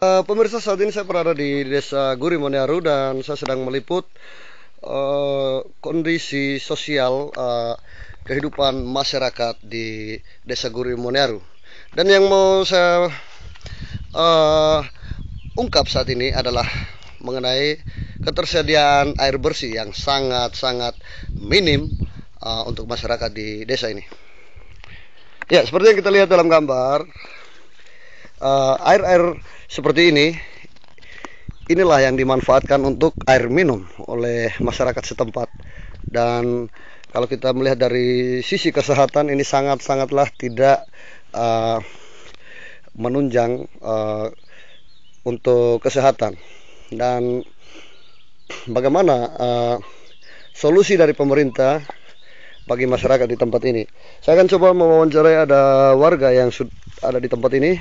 Uh, pemirsa saat ini saya berada di desa Gurimoniaru dan saya sedang meliput uh, kondisi sosial uh, kehidupan masyarakat di desa Gurimoniaru. Dan yang mau saya uh, ungkap saat ini adalah mengenai ketersediaan air bersih yang sangat-sangat minim uh, untuk masyarakat di desa ini. Ya, seperti yang kita lihat dalam gambar, air uh, eh, air -air seperti ini inilah yang dimanfaatkan untuk air minum oleh masyarakat setempat dan kalau kita melihat dari sisi kesehatan ini sangat-sangatlah tidak uh, menunjang uh, untuk kesehatan dan bagaimana uh, solusi dari pemerintah bagi masyarakat di tempat ini. Saya akan coba mewawancarai ada warga yang ada di tempat ini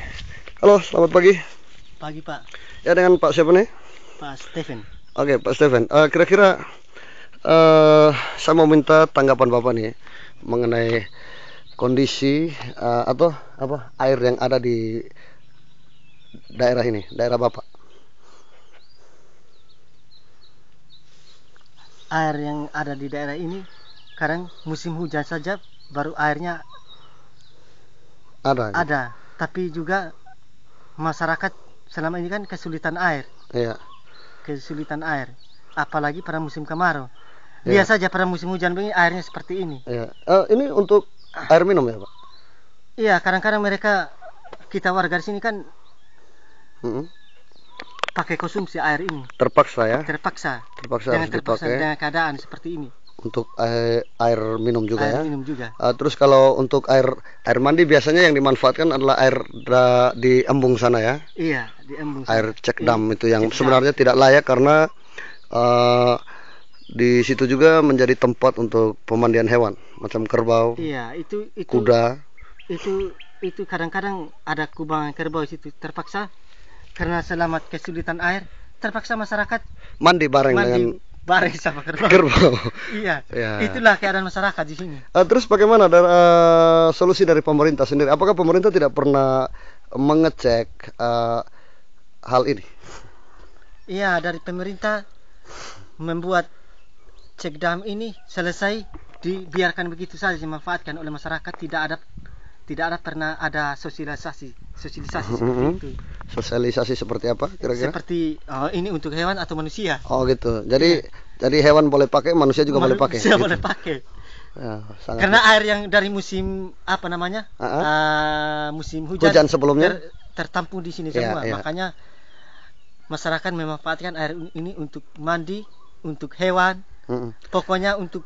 Halo, selamat pagi. Pagi Pak. Ya dengan Pak siapa nih? Pak Steven. Oke, Pak Steven. Eh, kira-kira uh, saya mau minta tanggapan Bapak nih mengenai kondisi uh, atau apa air yang ada di daerah ini, daerah Bapak. Air yang ada di daerah ini sekarang musim hujan saja baru airnya ada. Ada, tapi juga masyarakat selama ini kan kesulitan air. Iya. Kesulitan air, apalagi pada musim kemarau. Lihat saja pada musim hujan begini airnya seperti ini. Iya. Uh, ini untuk air minum ya, Pak? Iya, kadang-kadang mereka kita warga di sini kan mm -hmm. pakai konsumsi air ini. Terpaksa ya? Terpaksa. Terpaksa dengan terpaksa dengan keadaan seperti ini untuk air, eh, air minum juga air ya. Minum juga. Uh, terus kalau untuk air air mandi biasanya yang dimanfaatkan adalah air da, di embung sana ya. Iya, di embung. Sana. Air cek dam iya, itu yang cek sebenarnya dam. tidak layak karena uh, di situ juga menjadi tempat untuk pemandian hewan macam kerbau. Iya, itu itu kuda. Itu itu kadang-kadang ada kubangan kerbau di situ terpaksa karena selamat kesulitan air terpaksa masyarakat mandi bareng mandi, dengan bareng sama kerbau. Kerbau. iya. Ya. Itulah keadaan masyarakat di sini. Uh, terus bagaimana dan, uh, eh, solusi dari pemerintah sendiri? Apakah pemerintah tidak pernah mengecek uh, hal ini? Iya, dari pemerintah membuat cek dam ini selesai dibiarkan begitu saja dimanfaatkan oleh masyarakat tidak ada tidak ada pernah ada sosialisasi sosialisasi seperti itu sosialisasi seperti apa kira-kira? Seperti uh, ini untuk hewan atau manusia? Oh gitu. Jadi ya. jadi hewan boleh pakai, manusia juga manusia boleh pakai. Manusia gitu. boleh pakai. Ya, sangat Karena air yang dari musim apa namanya? Uh ah, -huh. Ah. uh, eh, musim hujan. Hujan sebelumnya ter, tertampung di sini ya, semua. Ya, ya. Makanya masyarakat memanfaatkan air ini untuk mandi, untuk hewan, mm -mm. pokoknya untuk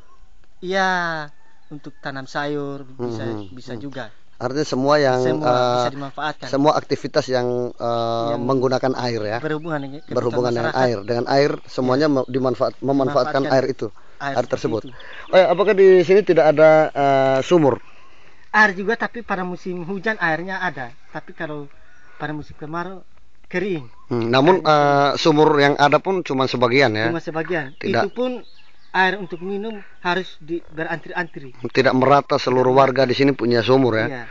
ya untuk tanam sayur bisa mm -hmm. bisa juga. Artinya semua yang semua uh, bisa dimanfaatkan. Semua aktivitas yang, uh, yang menggunakan air ya. Berhubungan dengan berhubungan dengan air. Dengan air semuanya ya. dimanfaat memanfaatkan air itu. Air, air tersebut. Itu. Oh ya, apakah di sini tidak ada uh, sumur? Air juga tapi pada musim hujan airnya ada, tapi kalau pada musim kemarau kering. Hmm, namun uh, sumur yang ada pun cuma sebagian ya. Cuma sebagian. Tidak. Itu pun air untuk minum harus di, berantri-antri. Tidak merata seluruh warga di sini punya sumur ya. Iya.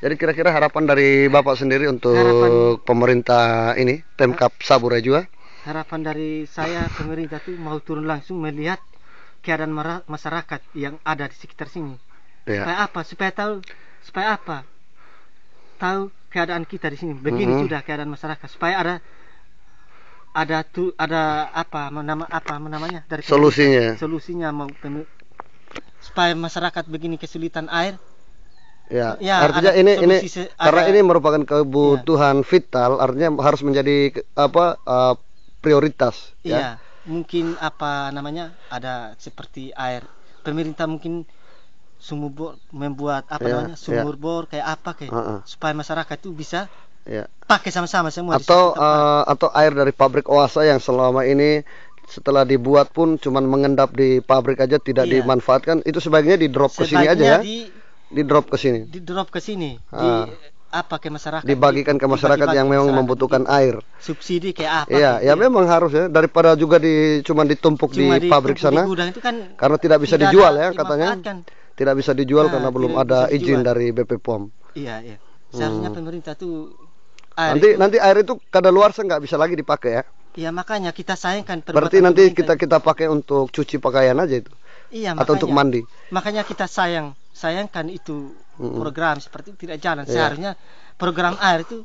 Jadi kira-kira harapan dari Bapak sendiri untuk harapan, pemerintah ini, Pemkap Sabura ya? juga? Harapan dari saya pemerintah itu mau turun langsung melihat keadaan masyarakat yang ada di sekitar sini. Ya. Supaya apa? Supaya tahu supaya apa? Tahu keadaan kita di sini. Begini mm -hmm. sudah keadaan masyarakat supaya ada ada tu ada apa nama apa namanya dari solusinya solusinya mau supaya masyarakat begini kesulitan air ya, ya artinya ini ini ada, karena ini merupakan kebutuhan ya. vital artinya harus menjadi apa uh, prioritas ya. iya, ya mungkin apa namanya ada seperti air pemerintah mungkin sumur bor membuat apa ya, namanya ya. sumur ya. bor kayak apa kayak uh -uh. supaya masyarakat itu bisa ya. pakai sama-sama semua atau uh, atau air dari pabrik Oasa yang selama ini setelah dibuat pun cuman mengendap di pabrik aja tidak iya. dimanfaatkan itu sebaiknya di drop ke sini aja ya di, drop ke sini di drop ke sini ah. di apa ke masyarakat dibagikan ke masyarakat dibagi yang memang masyarakat. membutuhkan di, air subsidi kayak apa iya gitu. ya memang harus ya daripada juga di cuman ditumpuk Cuma di, di pabrik sana di itu kan karena tidak bisa tidak dijual ya katanya tidak bisa dijual nah, karena belum ada izin dijual. dari BP POM iya iya hmm. seharusnya hmm. pemerintah tuh air nanti nanti air itu kada luar nggak bisa lagi dipakai ya Iya makanya kita sayangkan Berarti nanti kita kita pakai untuk cuci pakaian aja itu. Iya makanya. untuk mandi. Makanya kita sayang sayangkan itu mm-hmm. program seperti tidak jalan iya. seharusnya program air itu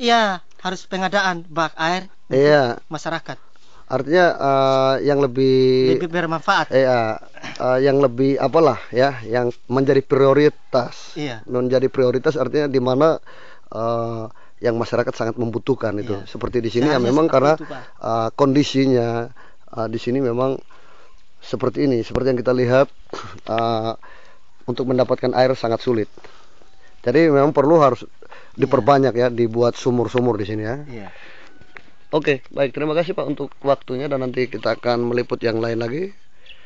iya harus pengadaan bak air untuk iya. masyarakat. Artinya uh, yang lebih lebih bermanfaat. Iya, uh, yang lebih apalah ya, yang menjadi prioritas. Iya. Menjadi prioritas artinya di mana uh, yang masyarakat sangat membutuhkan itu. Ya. Seperti di sini ya, ya memang karena itu, uh, kondisinya uh, di sini memang seperti ini, seperti yang kita lihat uh, untuk mendapatkan air sangat sulit. Jadi memang perlu harus iya. diperbanyak ya, dibuat sumur-sumur di sini ya. ya. Oke, baik terima kasih Pak untuk waktunya dan nanti kita akan meliput yang lain lagi.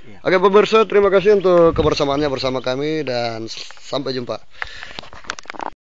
Ya. Oke pemirsa, terima kasih untuk kebersamaannya bersama kami dan sampai jumpa.